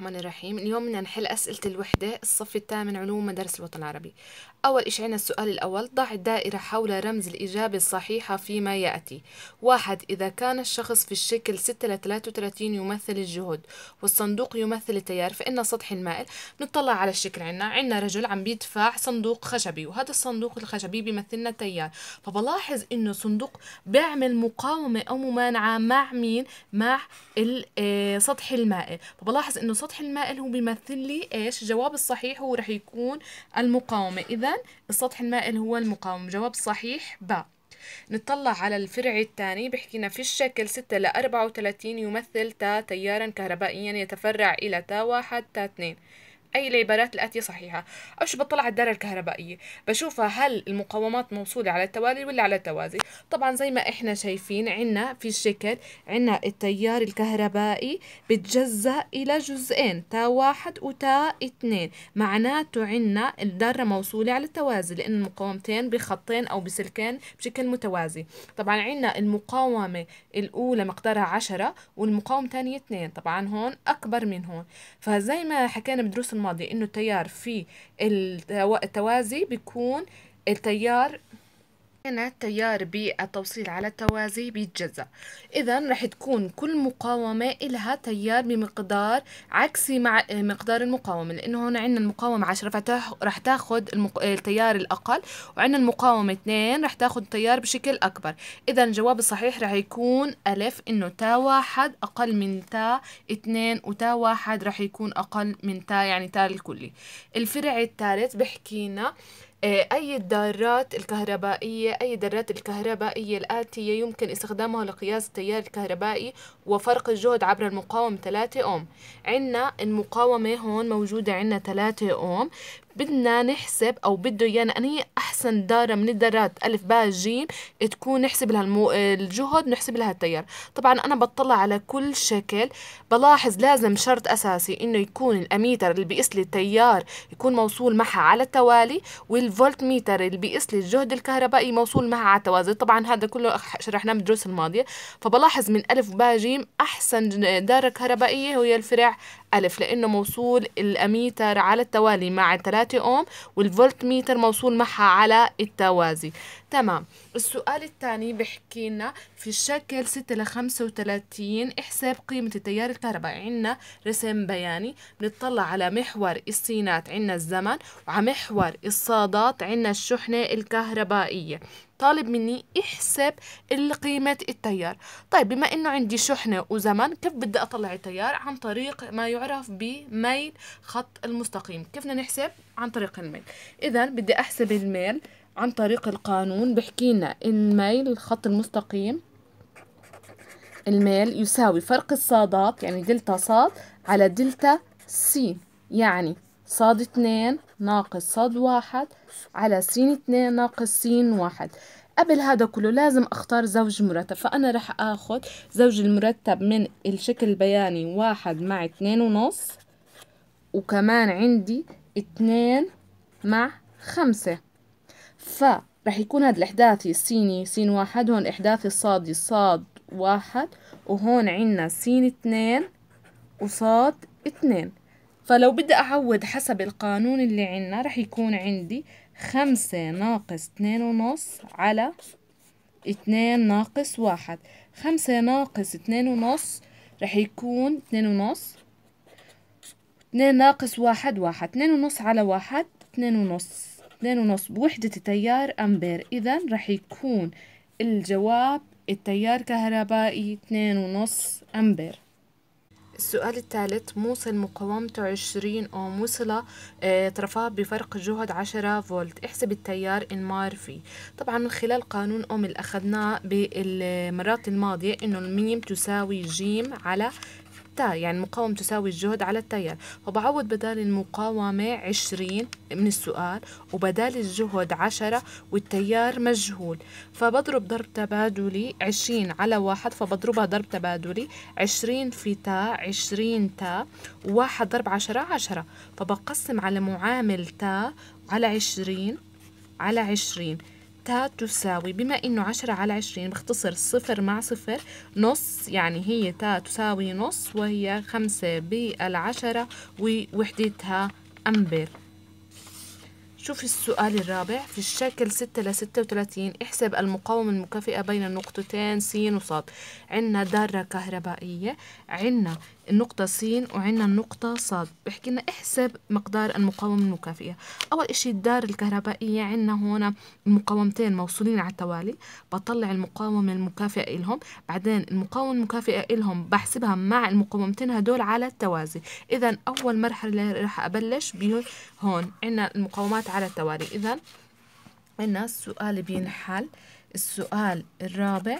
الرحمن الرحيم اليوم بدنا نحل أسئلة الوحدة الصف الثامن علوم مدارس الوطن العربي أول إشي عنا السؤال الأول ضع الدائرة حول رمز الإجابة الصحيحة فيما يأتي واحد إذا كان الشخص في الشكل 6 ل 33 يمثل الجهد والصندوق يمثل التيار فإن سطح المائل نطلع على الشكل عنا عنا رجل عم بيدفع صندوق خشبي وهذا الصندوق الخشبي بيمثلنا التيار فبلاحظ إنه صندوق بيعمل مقاومة أو ممانعة مع مين مع آه، سطح المائل فبلاحظ إنه سطح سطح المائل هو بيمثل لي ايش الجواب الصحيح هو رح يكون المقاومة اذا السطح المائل هو المقاومة جواب صحيح ب نطلع على الفرع الثاني بحكي لنا في الشكل 6 ل 34 يمثل تا تيارا كهربائيا يتفرع إلى تا 1 تا 2 أي العبارات الآتية صحيحة شو بطلع على الدارة الكهربائية بشوفها هل المقاومات موصولة على التوالي ولا على التوازي طبعا زي ما إحنا شايفين عنا في الشكل عنا التيار الكهربائي بتجزأ إلى جزئين تا واحد وتا اثنين معناته عنا الدارة موصولة على التوازي لأن المقاومتين بخطين أو بسلكين بشكل متوازي طبعا عنا المقاومة الأولى مقدارها عشرة والمقاومة الثانية اثنين طبعا هون أكبر من هون فزي ما حكينا بدروس الماضي انه التيار في التوازي بيكون التيار هنا تيار بالتوصيل على التوازي بيتجزأ إذا رح تكون كل مقاومة إلها تيار بمقدار عكسي مع مقدار المقاومة لأنه هون عندنا المقاومة 10 فرح تاخذ المق... التيار الأقل وعندنا المقاومة 2 رح تاخذ التيار بشكل أكبر إذا الجواب الصحيح رح يكون ألف إنه تا واحد أقل من تا 2 وتا واحد رح يكون أقل من تا يعني تا الكلي الفرع الثالث بحكينا إيه، أي الدارات الكهربائية أي الدارات الكهربائية الآتية يمكن استخدامها لقياس التيار الكهربائي وفرق الجهد عبر المقاومة 3 أوم عنا المقاومة هون موجودة عنا 3 أوم بدنا نحسب او بده ايانا يعني اني احسن داره من الدارات الف باء جيم تكون نحسب لها المو... الجهد نحسب لها التيار طبعا انا بطلع على كل شكل بلاحظ لازم شرط اساسي انه يكون الاميتر اللي بيقيس لي التيار يكون موصول معها على التوالي والفولت ميتر اللي بيقيس لي الجهد الكهربائي موصول معها على التوازي طبعا هذا كله شرحناه بالدروس الماضيه فبلاحظ من الف باء جيم احسن داره كهربائيه هي الفرع الف لانه موصول الاميتر على التوالي مع التلاتة 3 اوم والفولت ميتر موصول معها على التوازي تمام السؤال الثاني بحكي لنا في الشكل 6 ل 35 احسب قيمة التيار الكهربائي عندنا رسم بياني بنطلع على محور السينات عندنا الزمن وعلى محور الصادات عندنا الشحنة الكهربائية طالب مني احسب قيمة التيار طيب بما انه عندي شحنة وزمن كيف بدي اطلع التيار عن طريق ما يعرف بميل خط المستقيم كيف بدنا نحسب عن طريق الميل اذا بدي احسب الميل عن طريق القانون بحكي لنا الميل الخط المستقيم الميل يساوي فرق الصادات يعني دلتا صاد على دلتا سي يعني صاد اتنين ناقص صاد واحد على سين اتنين ناقص سين واحد قبل هذا كله لازم اختار زوج مرتب فانا رح اخد زوج المرتب من الشكل البياني واحد مع اتنين ونص وكمان عندي اتنين مع خمسة فرح يكون هاد الاحداثي سيني سين واحد هون احداثي الصادي صاد واحد وهون عنا سين اتنين وصاد اتنين فلو بدي أعوض حسب القانون اللي عنا رح يكون عندي خمسة ناقص اتنين ونص على اتنين ناقص واحد خمسة ناقص اتنين ونص رح يكون اتنين ونص اتنين ناقص واحد واحد اتنين ونص على واحد اتنين ونص اتنين ونص بوحدة تيار أمبير إذا رح يكون الجواب التيار كهربائي اتنين ونص أمبير السؤال الثالث موصل مقاومته 20 أوم وصل طرفاه بفرق جهد 10 فولت احسب التيار انمار فيه طبعا من خلال قانون أوم اللي أخذناه بالمرات الماضية إنه الميم تساوي جيم على التار يعني المقاومة تساوي الجهد على التيار فبعوض بدال المقاومة عشرين من السؤال وبدال الجهد عشرة والتيار مجهول فبضرب ضرب تبادلي عشرين على واحد فبضربها ضرب تبادلي عشرين في تا عشرين تا واحد ضرب عشرة عشرة فبقسم على معامل تا على عشرين على عشرين حتى تساوي بما انه عشرة على عشرين بختصر صفر مع صفر نص يعني هي تا تساوي نص وهي خمسة بالعشرة ووحدتها أمبير شوف السؤال الرابع في الشكل 6 ل 36 احسب المقاومة المكافئة بين النقطتين س وص عندنا دارة كهربائية عندنا النقطة س وعندنا النقطة ص بحكي لنا احسب مقدار المقاومة المكافئة أول إشي الدار الكهربائية عندنا هون المقاومتين موصولين على التوالي بطلع المقاومة المكافئة إلهم بعدين المقاومة المكافئة إلهم بحسبها مع المقاومتين هدول على التوازي إذا أول مرحلة راح أبلش بهون عندنا المقاومات على التوالي إذا عنا السؤال بينحل السؤال الرابع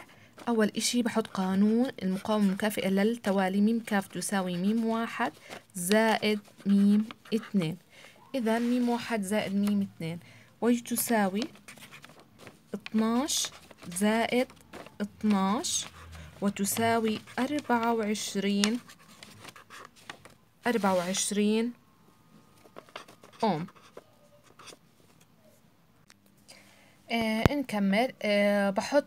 أول إشي بحط قانون المقاومة المكافئة للتوالي ميم كاف تساوي ميم واحد زائد ميم اتنين إذا ميم واحد زائد ميم اتنين وي تساوي اتناش زائد اتناش وتساوي أربعة وعشرين أربعة وعشرين أوم آه نكمل آه بحط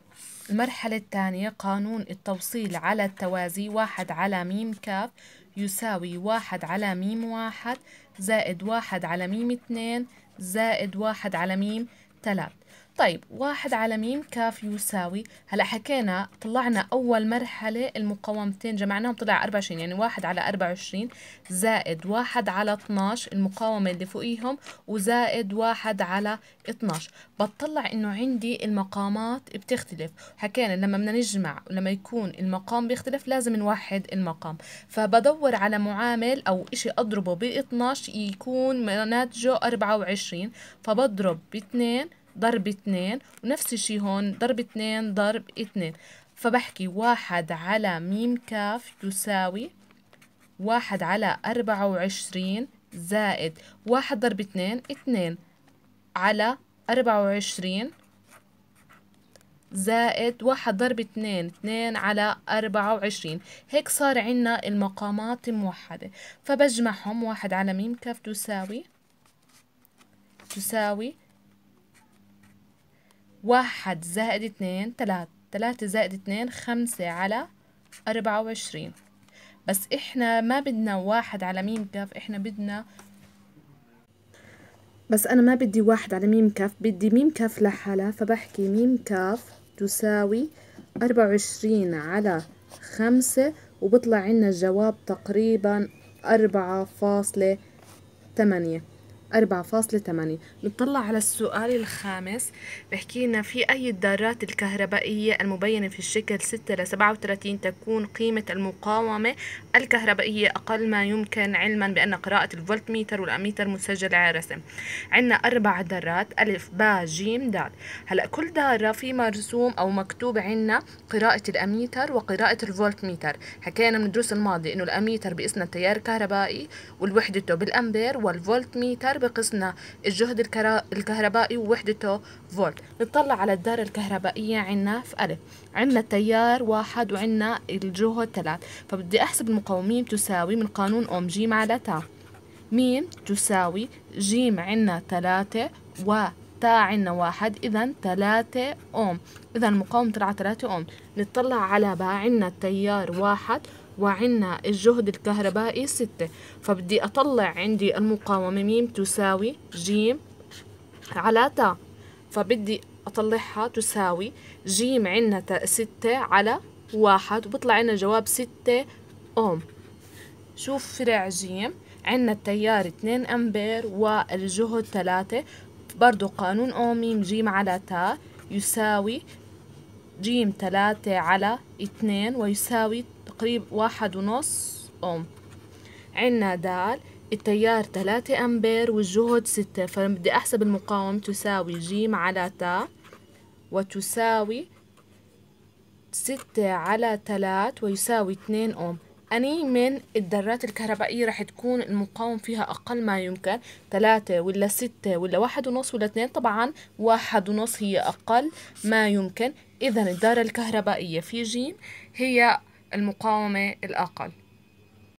المرحلة الثانية قانون التوصيل على التوازي واحد على ميم كاف يساوي واحد على ميم واحد زائد واحد على ميم اتنين زائد واحد على ميم تلات طيب واحد على ميم كاف يساوي هلا حكينا طلعنا أول مرحلة المقاومتين جمعناهم طلع 24 يعني واحد على 24 زائد واحد على 12 المقاومة اللي فوقيهم وزائد واحد على 12 بطلع إنه عندي المقامات بتختلف حكينا لما بدنا نجمع لما يكون المقام بيختلف لازم نوحد المقام فبدور على معامل أو شيء أضربه ب 12 يكون ناتجه 24 فبضرب ب 2 ضرب اتنين ونفس الشي هون ضرب اتنين ضرب اتنين فبحكي واحد على ميم كاف يساوي واحد على أربعة وعشرين زائد واحد ضرب اتنين اتنين على أربعة وعشرين زائد واحد ضرب اتنين اتنين على أربعة وعشرين هيك صار عنا المقامات موحدة فبجمعهم واحد على ميم كاف تساوي تساوي واحد زائد اتنين تلات تلاتة زائد اتنين خمسة على أربعة وعشرين بس إحنا ما بدنا واحد على ميم كاف إحنا بدنا بس أنا ما بدي واحد على ميم كاف بدي ميم كاف لحالها فبحكي ميم كاف تساوي أربعة وعشرين على خمسة وبطلع عنا الجواب تقريبا أربعة فاصلة تمانية 4.8 نطلع على السؤال الخامس بحكي لنا في أي الدارات الكهربائية المبينة في الشكل 6 ل 37 تكون قيمة المقاومة الكهربائية أقل ما يمكن علما بأن قراءة الفولت ميتر والأميتر مسجلة على رسم عندنا أربع دارات ألف با جيم دال هلأ كل دارة في مرسوم أو مكتوب عندنا قراءة الأميتر وقراءة الفولت ميتر حكينا من الدروس الماضية إنه الأميتر باسم التيار الكهربائي ووحدته بالأمبير والفولت ميتر بقسنا الجهد الكهربائي ووحدته فولت نطلع على الدارة الكهربائية عنا في ألف عنا تيار واحد وعنا الجهد ثلاث فبدي أحسب المقاومين تساوي من قانون أوم جيم على تا ميم تساوي جيم عنا ثلاثة و تا عنا واحد إذا ثلاثة أوم إذا المقاومة طلعت ثلاثة أوم نطلع على باء عنا التيار واحد وعنا الجهد الكهربائي ستة فبدي أطلع عندي المقاومة ميم تساوي جيم على تا فبدي أطلعها تساوي جيم تا ستة على واحد وبطلع عنا جواب ستة أوم شوف فرع جيم عنا التيار 2 أمبير والجهد 3 برضو قانون أوميم جيم على تا يساوي جيم 3 على 2 ويساوي تقريب واحد ونص أوم عنا دال التيار تلاتة أمبير والجهد ستة فبدي أحسب المقاومة تساوي جيم على تا وتساوي ستة على تلات ويساوي اتنين أوم أني من الذرات الكهربائية رح تكون المقاوم فيها أقل ما يمكن ثلاثة ولا ستة ولا واحد ونص ولا اثنين طبعا واحد ونص هي أقل ما يمكن إذا الدارة الكهربائية في جيم هي المقاومة الأقل